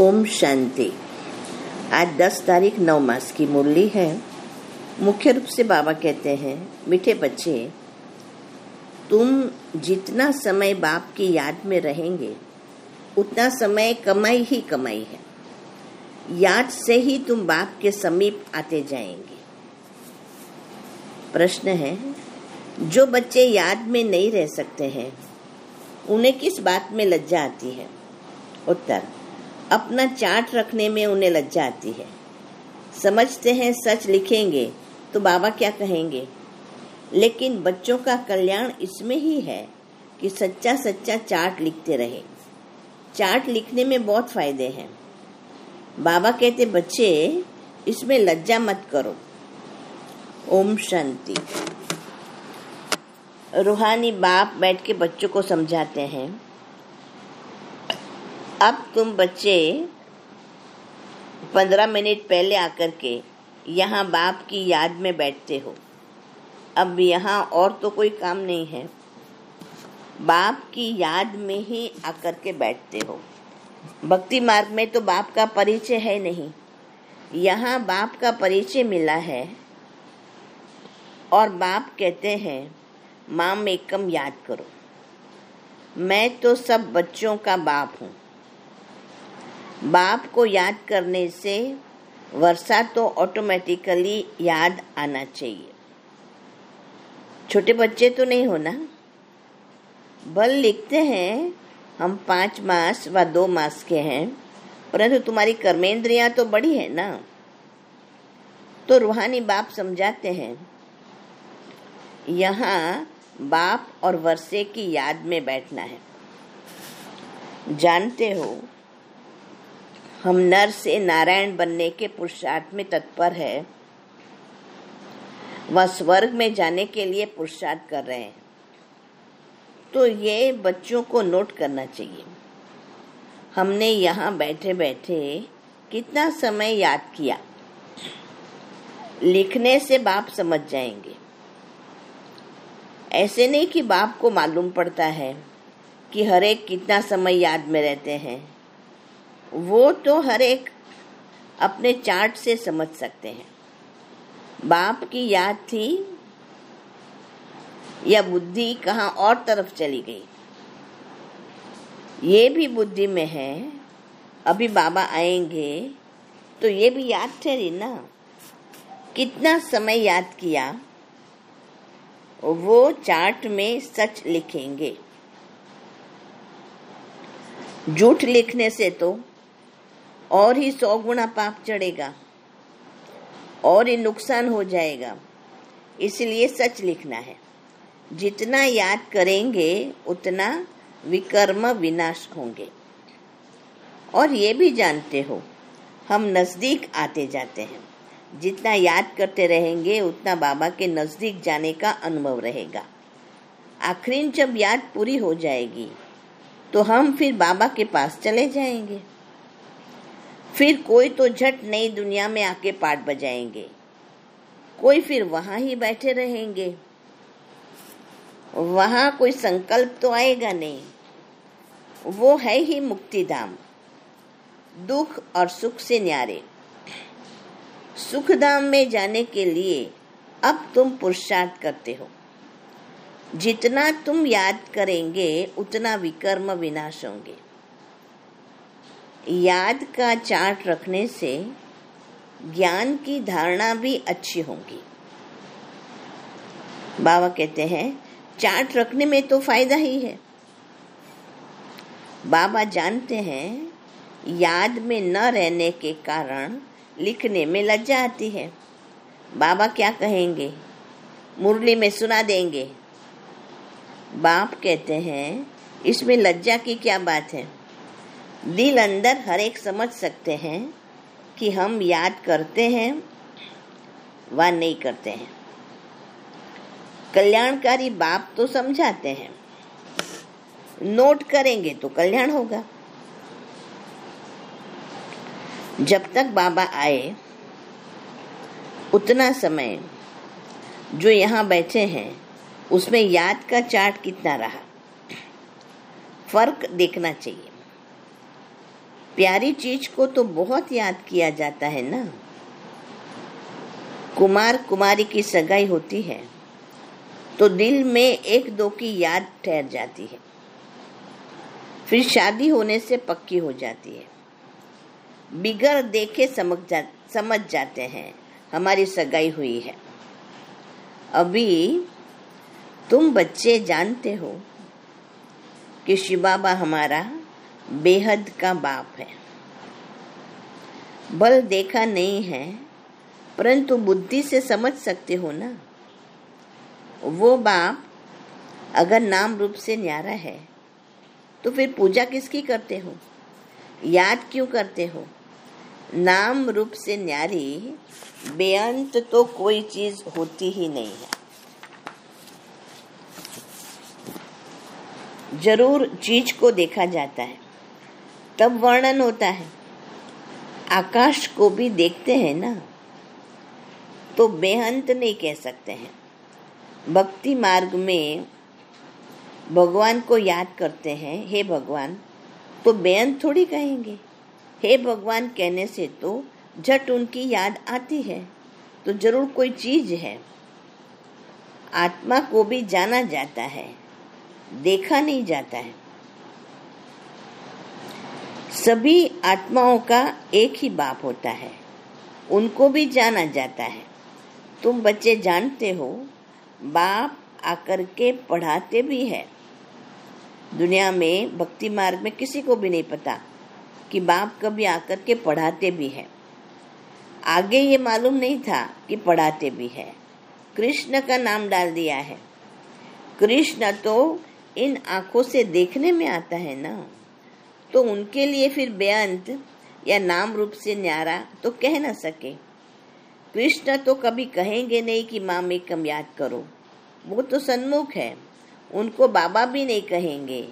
ओम शांति आज दस तारीख नौ मास की मुरली है मुख्य रूप से बाबा कहते हैं मीठे बच्चे तुम जितना समय बाप की याद में रहेंगे उतना समय कमाई ही कमाई है याद से ही तुम बाप के समीप आते जाएंगे प्रश्न है जो बच्चे याद में नहीं रह सकते हैं उन्हें किस बात में लज्जा आती है उत्तर अपना चार्ट रखने में उन्हें लज्जा आती है समझते हैं सच लिखेंगे तो बाबा क्या कहेंगे लेकिन बच्चों का कल्याण इसमें ही है कि सच्चा सच्चा चार्ट लिखते रहे चार्ट लिखने में बहुत फायदे हैं बाबा कहते बच्चे इसमें लज्जा मत करो ओम शांति रूहानी बाप बैठ के बच्चों को समझाते हैं अब तुम बच्चे पंद्रह मिनट पहले आकर के यहाँ बाप की याद में बैठते हो अब यहाँ और तो कोई काम नहीं है बाप की याद में ही आकर के बैठते हो भक्ति मार्ग में तो बाप का परिचय है नहीं यहाँ बाप का परिचय मिला है और बाप कहते हैं माम एकम याद करो मैं तो सब बच्चों का बाप हूँ बाप को याद करने से वर्षा तो ऑटोमेटिकली याद आना चाहिए छोटे बच्चे तो नहीं हो ना बल लिखते हैं हम पाँच मास व दो मास के हैं परंतु तुम्हारी कर्मेंद्रियां तो बड़ी है ना तो रूहानी बाप समझाते हैं यहाँ बाप और वर्षे की याद में बैठना है जानते हो हम नर से नारायण बनने के पुरुषार्थ में तत्पर है वह स्वर्ग में जाने के लिए पुरुषार्थ कर रहे हैं तो ये बच्चों को नोट करना चाहिए हमने यहाँ बैठे बैठे कितना समय याद किया लिखने से बाप समझ जाएंगे ऐसे नहीं कि बाप को मालूम पड़ता है कि हरेक कितना समय याद में रहते हैं वो तो हर एक अपने चार्ट से समझ सकते हैं बाप की याद थी या बुद्धि कहा और तरफ चली गई ये भी बुद्धि में है अभी बाबा आएंगे तो ये भी याद ठहरी ना कितना समय याद किया वो चार्ट में सच लिखेंगे झूठ लिखने से तो और ही सौ गुना पाप चढ़ेगा और ही नुकसान हो जाएगा इसलिए सच लिखना है जितना याद करेंगे उतना विकर्म विनाश होंगे और ये भी जानते हो हम नज़दीक आते जाते हैं जितना याद करते रहेंगे उतना बाबा के नज़दीक जाने का अनुभव रहेगा आखिरी जब याद पूरी हो जाएगी तो हम फिर बाबा के पास चले जाएंगे फिर कोई तो झट नई दुनिया में आके पाठ बजाएंगे कोई फिर वहां ही बैठे रहेंगे वहां कोई संकल्प तो आएगा नहीं वो है ही मुक्तिधाम दुख और सुख से न्यारे सुख धाम में जाने के लिए अब तुम पुरुषार्थ करते हो जितना तुम याद करेंगे उतना विकर्म विनाश होंगे याद का चार्ट रखने से ज्ञान की धारणा भी अच्छी होगी बाबा कहते हैं चार्ट रखने में तो फायदा ही है बाबा जानते हैं याद में न रहने के कारण लिखने में लज्जा आती है बाबा क्या कहेंगे मुरली में सुना देंगे बाप कहते हैं इसमें लज्जा की क्या बात है दिल अंदर हर एक समझ सकते हैं कि हम याद करते हैं व नहीं करते हैं कल्याणकारी बाप तो समझाते हैं नोट करेंगे तो कल्याण होगा जब तक बाबा आए उतना समय जो यहाँ बैठे हैं उसमें याद का चार्ट कितना रहा फर्क देखना चाहिए प्यारी चीज को तो बहुत याद किया जाता है ना कुमार कुमारी की सगाई होती है तो दिल में एक दो की याद ठहर जाती है फिर शादी होने से पक्की हो जाती है बिगड़ देखे समझ जा समझ जाते हैं हमारी सगाई हुई है अभी तुम बच्चे जानते हो कि शिव बाबा हमारा बेहद का बाप है बल देखा नहीं है परंतु बुद्धि से समझ सकते हो ना वो बाप अगर नाम रूप से न्यारा है तो फिर पूजा किसकी करते हो याद क्यों करते हो नाम रूप से न्यारी बेअंत तो कोई चीज होती ही नहीं है जरूर चीज को देखा जाता है तब वर्णन होता है आकाश को भी देखते हैं ना तो बेहंत नहीं कह सकते हैं भक्ति मार्ग में भगवान को याद करते हैं हे भगवान तो बेअंत थोड़ी कहेंगे हे भगवान कहने से तो झट उनकी याद आती है तो जरूर कोई चीज है आत्मा को भी जाना जाता है देखा नहीं जाता है सभी आत्माओं का एक ही बाप होता है उनको भी जाना जाता है तुम बच्चे जानते हो बाप आकर के पढ़ाते भी है दुनिया में भक्ति मार्ग में किसी को भी नहीं पता कि बाप कभी आकर के पढ़ाते भी है आगे ये मालूम नहीं था कि पढ़ाते भी है कृष्ण का नाम डाल दिया है कृष्ण तो इन आंखों से देखने में आता है ना तो उनके लिए फिर बेअंत या नाम रूप से न्यारा तो कह न सके कृष्ण तो कभी कहेंगे नहीं कि माँ में कम याद करो वो तो सन्मुख है उनको बाबा भी नहीं कहेंगे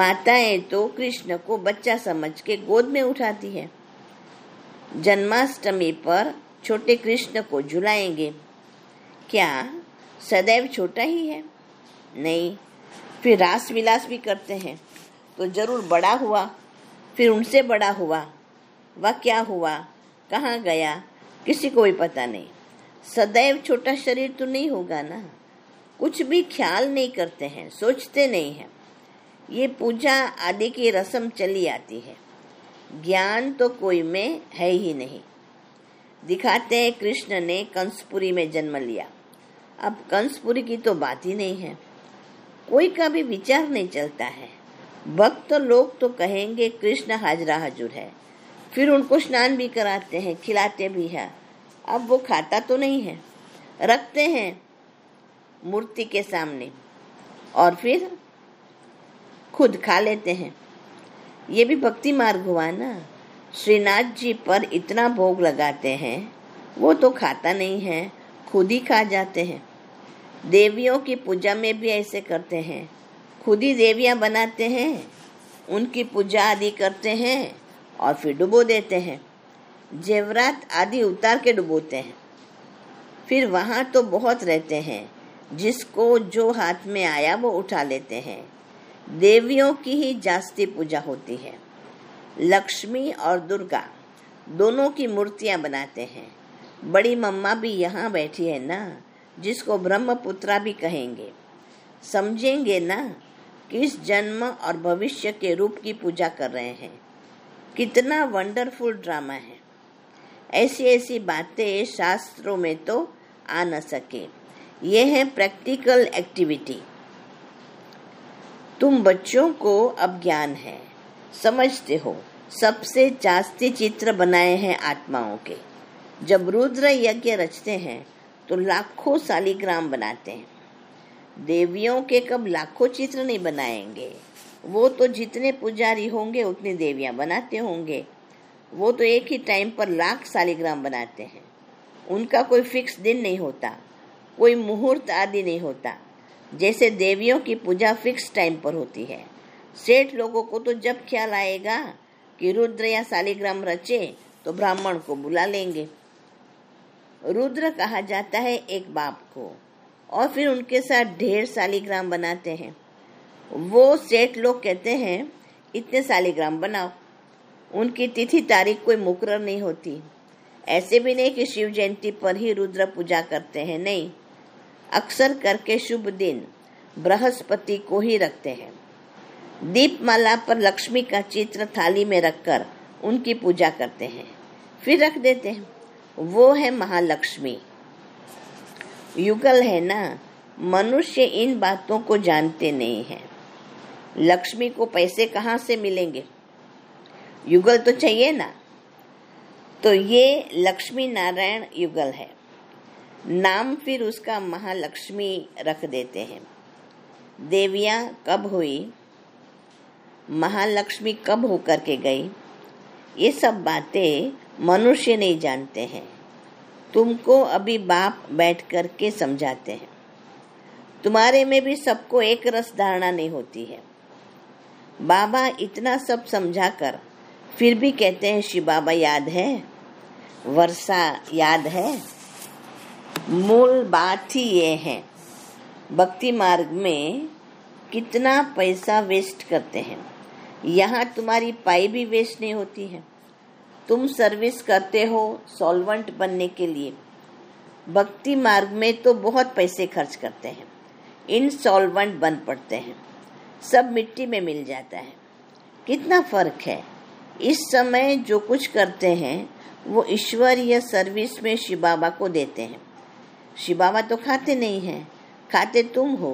माताएं तो कृष्ण को बच्चा समझ के गोद में उठाती है जन्माष्टमी पर छोटे कृष्ण को झुलाएंगे क्या सदैव छोटा ही है नहीं फिर रास विलास भी करते हैं तो ज़रूर बड़ा हुआ फिर उनसे बड़ा हुआ वह क्या हुआ कहाँ गया किसी को भी पता नहीं सदैव छोटा शरीर तो नहीं होगा ना कुछ भी ख्याल नहीं करते हैं सोचते नहीं हैं ये पूजा आदि की रस्म चली आती है ज्ञान तो कोई में है ही नहीं दिखाते हैं कृष्ण ने कंसपुरी में जन्म लिया अब कंसपुरी की तो बात ही नहीं है कोई का भी विचार नहीं चलता है भक्त तो लोग तो कहेंगे कृष्ण हाजरा हजूर है फिर उनको स्नान भी कराते हैं खिलाते भी हैं अब वो खाता तो नहीं है रखते हैं मूर्ति के सामने और फिर खुद खा लेते हैं ये भी भक्ति मार्ग हुआ ना श्रीनाथ जी पर इतना भोग लगाते हैं वो तो खाता नहीं है खुद ही खा जाते हैं देवियों की पूजा में भी ऐसे करते हैं खुद ही देवियाँ बनाते हैं उनकी पूजा आदि करते हैं और फिर डुबो देते हैं जेवरात आदि उतार के डुबोते हैं फिर वहाँ तो बहुत रहते हैं जिसको जो हाथ में आया वो उठा लेते हैं देवियों की ही जास्ती पूजा होती है लक्ष्मी और दुर्गा दोनों की मूर्तियाँ बनाते हैं बड़ी मम्मा भी यहाँ बैठी है ना जिसको ब्रह्मपुत्रा भी कहेंगे समझेंगे ना किस जन्म और भविष्य के रूप की पूजा कर रहे हैं कितना वंडरफुल ड्रामा है ऐसी ऐसी बातें शास्त्रों में तो आ न सके ये है प्रैक्टिकल एक्टिविटी तुम बच्चों को अब ज्ञान है समझते हो सबसे जास्ती चित्र बनाए हैं आत्माओं के जब रुद्र यज्ञ रचते हैं तो लाखों सालिग्राम बनाते हैं देवियों के कब लाखों चित्र नहीं बनाएंगे वो तो जितने पुजारी होंगे उतनी देवियां बनाते होंगे वो तो एक ही टाइम पर लाख सालिग्राम बनाते हैं उनका कोई फिक्स दिन नहीं होता कोई मुहूर्त आदि नहीं होता जैसे देवियों की पूजा फिक्स टाइम पर होती है सेठ लोगों को तो जब ख्याल आएगा कि रुद्र या सालिग्राम रचे तो ब्राह्मण को बुला लेंगे रुद्र कहा जाता है एक बाप को और फिर उनके साथ ढेर सालीग्राम बनाते हैं वो सेठ लोग कहते हैं इतने सालीग्राम बनाओ उनकी तिथि तारीख कोई मुकर नहीं होती ऐसे भी नहीं कि शिव जयंती पर ही रुद्र पूजा करते हैं नहीं अक्सर करके शुभ दिन बृहस्पति को ही रखते हैं दीपमाला पर लक्ष्मी का चित्र थाली में रखकर उनकी पूजा करते हैं फिर रख देते हैं वो है महालक्ष्मी युगल है ना मनुष्य इन बातों को जानते नहीं है लक्ष्मी को पैसे कहाँ से मिलेंगे युगल तो चाहिए ना तो ये लक्ष्मी नारायण युगल है नाम फिर उसका महालक्ष्मी रख देते हैं देवियाँ कब हुई महालक्ष्मी कब होकर के गई ये सब बातें मनुष्य नहीं जानते हैं तुमको अभी बाप बैठ कर के समझाते हैं तुम्हारे में भी सबको एक रस धारणा नहीं होती है बाबा इतना सब समझा कर फिर भी कहते हैं शिव बाबा याद है वर्षा याद है मूल बात ही ये है भक्ति मार्ग में कितना पैसा वेस्ट करते हैं यहाँ तुम्हारी पाई भी वेस्ट नहीं होती है तुम सर्विस करते हो सॉल्वेंट बनने के लिए भक्ति मार्ग में तो बहुत पैसे खर्च करते हैं इन सॉल्वेंट बन पड़ते हैं सब मिट्टी में मिल जाता है कितना फर्क है इस समय जो कुछ करते हैं वो या सर्विस में शिव बाबा को देते हैं शिव बाबा तो खाते नहीं हैं खाते तुम हो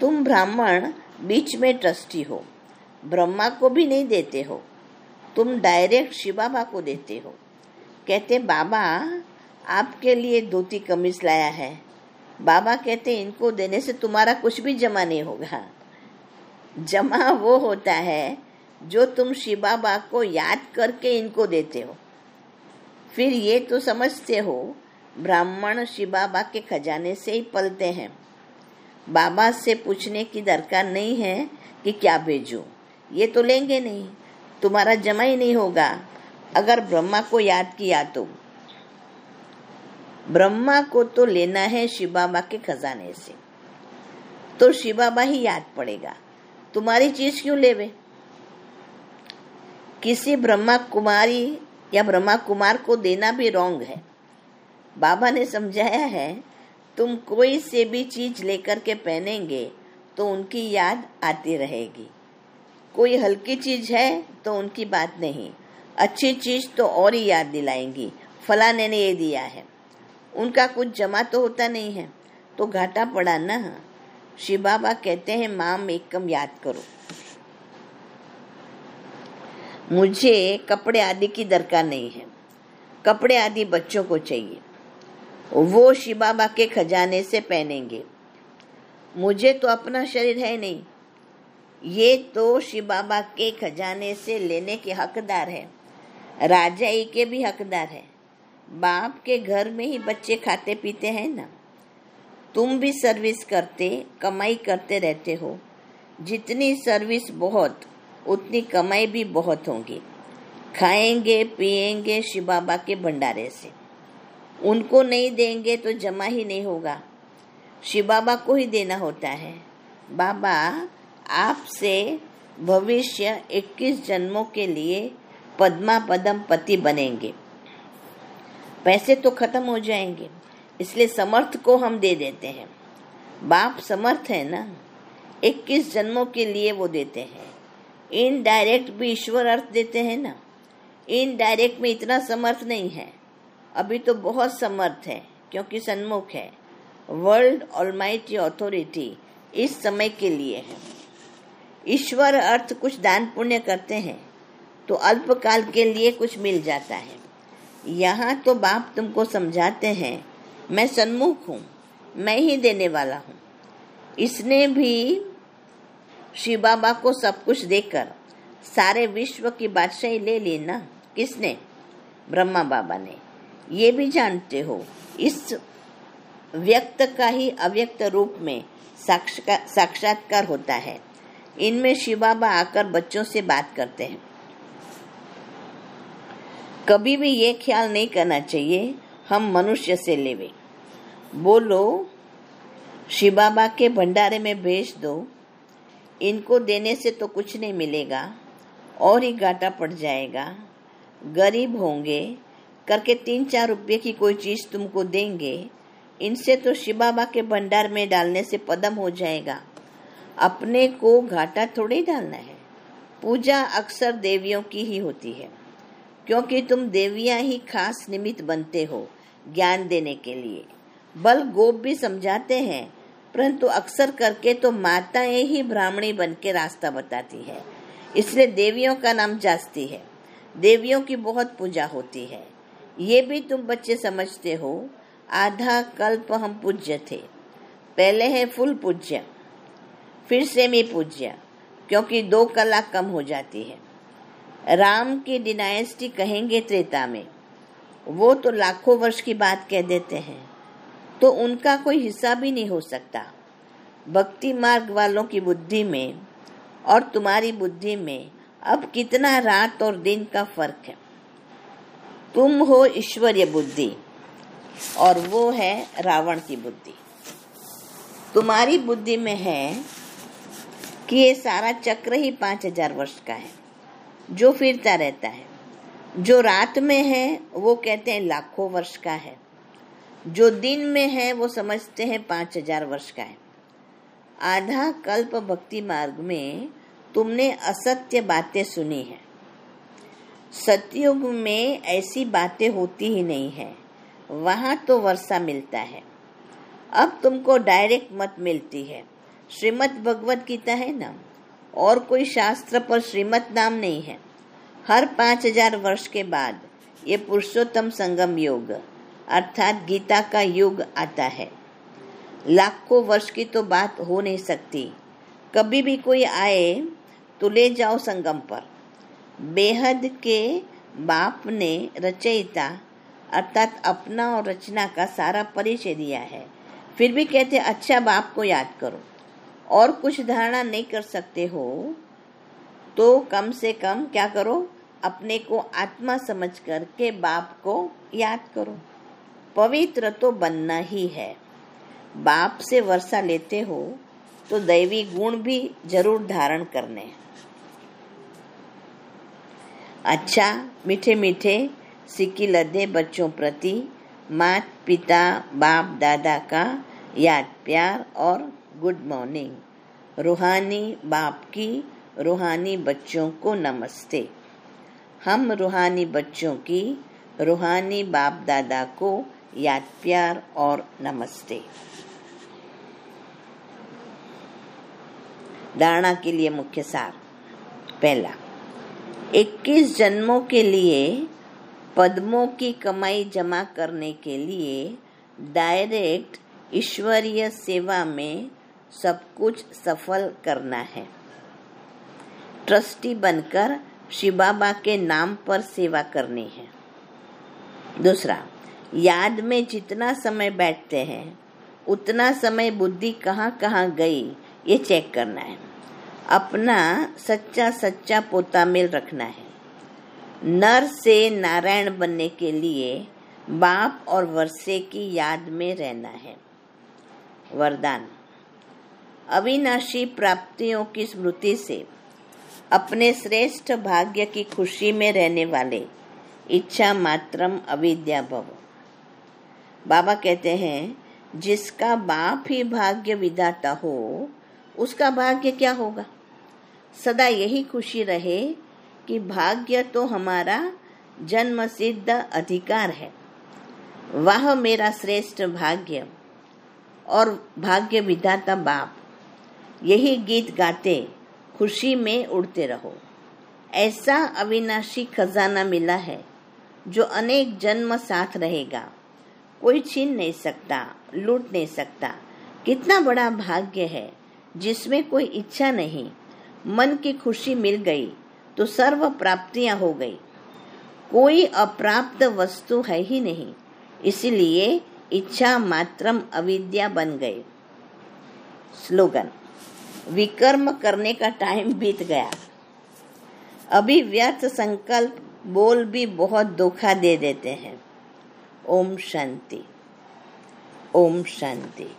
तुम ब्राह्मण बीच में ट्रस्टी हो ब्रह्मा को भी नहीं देते हो तुम डायरेक्ट शिव बाबा को देते हो कहते बाबा आपके लिए धोती कमीज लाया है बाबा कहते इनको देने से तुम्हारा कुछ भी जमा नहीं होगा जमा वो होता है जो तुम शिव बाबा को याद करके इनको देते हो फिर ये तो समझते हो ब्राह्मण शिव बाबा के खजाने से ही पलते हैं बाबा से पूछने की दरकार नहीं है कि क्या भेजो ये तो लेंगे नहीं तुम्हारा जमा ही नहीं होगा अगर ब्रह्मा को याद किया तो ब्रह्मा को तो लेना है शिव बाबा के खजाने से तो शिव बाबा ही याद पड़ेगा तुम्हारी चीज क्यों वे? किसी ब्रह्मा कुमारी या ब्रह्मा कुमार को देना भी रॉन्ग है बाबा ने समझाया है तुम कोई से भी चीज लेकर के पहनेंगे तो उनकी याद आती रहेगी कोई हल्की चीज है तो उनकी बात नहीं अच्छी चीज तो और ही याद दिलाएंगी फलाने ने ये दिया है उनका कुछ जमा तो होता नहीं है तो घाटा पड़ा ना शिव बाबा कहते हैं माम एक कम याद करो मुझे कपड़े आदि की दरकार नहीं है कपड़े आदि बच्चों को चाहिए वो शिव बाबा के खजाने से पहनेंगे मुझे तो अपना शरीर है नहीं ये तो शिव बाबा के खजाने से लेने के हकदार है राजाई के भी हकदार है बाप के घर में ही बच्चे खाते पीते हैं ना तुम भी सर्विस करते कमाई करते रहते हो जितनी सर्विस बहुत उतनी कमाई भी बहुत होगी खाएंगे पिएंगे शिव बाबा के भंडारे से उनको नहीं देंगे तो जमा ही नहीं होगा शिव बाबा को ही देना होता है बाबा आपसे भविष्य 21 जन्मों के लिए पद्मा पदम पति बनेंगे पैसे तो खत्म हो जाएंगे इसलिए समर्थ को हम दे देते हैं बाप समर्थ है ना 21 जन्मों के लिए वो देते हैं इनडायरेक्ट भी ईश्वर अर्थ देते हैं ना इनडायरेक्ट में इतना समर्थ नहीं है अभी तो बहुत समर्थ है क्योंकि सन्मुख है वर्ल्ड ऑलमाइटी अथॉरिटी इस समय के लिए है ईश्वर अर्थ कुछ दान पुण्य करते हैं तो अल्पकाल के लिए कुछ मिल जाता है यहाँ तो बाप तुमको समझाते हैं मैं सन्मुख हूँ मैं ही देने वाला हूँ इसने भी शिव बाबा को सब कुछ देकर सारे विश्व की बादशाही ले ली ना किसने ब्रह्मा बाबा ने ये भी जानते हो इस व्यक्त का ही अव्यक्त रूप में साक्षात्कार होता है इनमें शिव बाबा आकर बच्चों से बात करते हैं कभी भी ये ख्याल नहीं करना चाहिए हम मनुष्य से लेवे बोलो शिव बाबा के भंडारे में भेज दो इनको देने से तो कुछ नहीं मिलेगा और ही घाटा पड़ जाएगा गरीब होंगे करके तीन चार रुपये की कोई चीज़ तुमको देंगे इनसे तो शिव बाबा के भंडार में डालने से पदम हो जाएगा अपने को घाटा थोड़े डालना है पूजा अक्सर देवियों की ही होती है क्योंकि तुम देवियां ही खास निमित्त बनते हो ज्ञान देने के लिए बल गोप भी समझाते हैं परंतु अक्सर करके तो माताएं ही ब्राह्मणी बन के रास्ता बताती है इसलिए देवियों का नाम जाती है देवियों की बहुत पूजा होती है ये भी तुम बच्चे समझते हो आधा कल्प हम पूज्य थे पहले है फुल पूज्य फिर से मैं पूछ गया क्योंकि दो कला कम हो जाती है राम की डिनाइस्टी कहेंगे त्रेता में वो तो लाखों वर्ष की बात कह देते हैं तो उनका कोई हिस्सा भी नहीं हो सकता भक्ति मार्ग वालों की बुद्धि में और तुम्हारी बुद्धि में अब कितना रात और दिन का फर्क है तुम हो ईश्वरीय बुद्धि और वो है रावण की बुद्धि तुम्हारी बुद्धि में है कि ये सारा चक्र ही पाँच हजार वर्ष का है जो फिरता रहता है जो रात में है वो कहते हैं लाखों वर्ष का है जो दिन में है वो समझते हैं पाँच हजार वर्ष का है आधा कल्प भक्ति मार्ग में तुमने असत्य बातें सुनी है सतयुग में ऐसी बातें होती ही नहीं है वहाँ तो वर्षा मिलता है अब तुमको डायरेक्ट मत मिलती है श्रीमद भगवत गीता है ना और कोई शास्त्र पर श्रीमत नाम नहीं है हर पाँच हजार वर्ष के बाद ये पुरुषोत्तम संगम योग अर्थात गीता का युग आता है लाखों वर्ष की तो बात हो नहीं सकती कभी भी कोई आए तो ले जाओ संगम पर बेहद के बाप ने रचयिता अर्थात अपना और रचना का सारा परिचय दिया है फिर भी कहते अच्छा बाप को याद करो और कुछ धारणा नहीं कर सकते हो तो कम से कम क्या करो अपने को आत्मा समझ कर के बाप को याद करो पवित्र तो बनना ही है बाप से वर्षा लेते हो तो दैवी गुण भी जरूर धारण करने अच्छा मीठे मीठे सिक्की लदे बच्चों प्रति मात पिता बाप दादा का याद प्यार और गुड मॉर्निंग रूहानी बाप की रूहानी बच्चों को नमस्ते हम रूहानी बच्चों की रूहानी बाप दादा को याद प्यार और नमस्ते धारणा के लिए मुख्य सार पहला 21 जन्मों के लिए पद्मों की कमाई जमा करने के लिए डायरेक्ट ईश्वरीय सेवा में सब कुछ सफल करना है ट्रस्टी बनकर शिव बाबा के नाम पर सेवा करनी है दूसरा याद में जितना समय बैठते हैं उतना समय बुद्धि कहाँ कहाँ गई ये चेक करना है अपना सच्चा सच्चा पोता मेल रखना है नर से नारायण बनने के लिए बाप और वर्षे की याद में रहना है वरदान अविनाशी प्राप्तियों की स्मृति से अपने श्रेष्ठ भाग्य की खुशी में रहने वाले इच्छा मात्रम अविद्या भव बाबा कहते हैं जिसका बाप ही भाग्य विदाता हो उसका भाग्य क्या होगा सदा यही खुशी रहे कि भाग्य तो हमारा जन्म सिद्ध अधिकार है वह मेरा श्रेष्ठ भाग्य और भाग्य विधाता बाप यही गीत गाते खुशी में उड़ते रहो ऐसा अविनाशी खजाना मिला है जो अनेक जन्म साथ रहेगा कोई छीन नहीं सकता लूट नहीं सकता कितना बड़ा भाग्य है जिसमें कोई इच्छा नहीं मन की खुशी मिल गई तो सर्व प्राप्तियां हो गई कोई अप्राप्त वस्तु है ही नहीं इसलिए इच्छा मात्रम अविद्या बन गई स्लोगन विकर्म करने का टाइम बीत गया अभी व्यर्थ संकल्प बोल भी बहुत धोखा दे देते हैं ओम शांति ओम शांति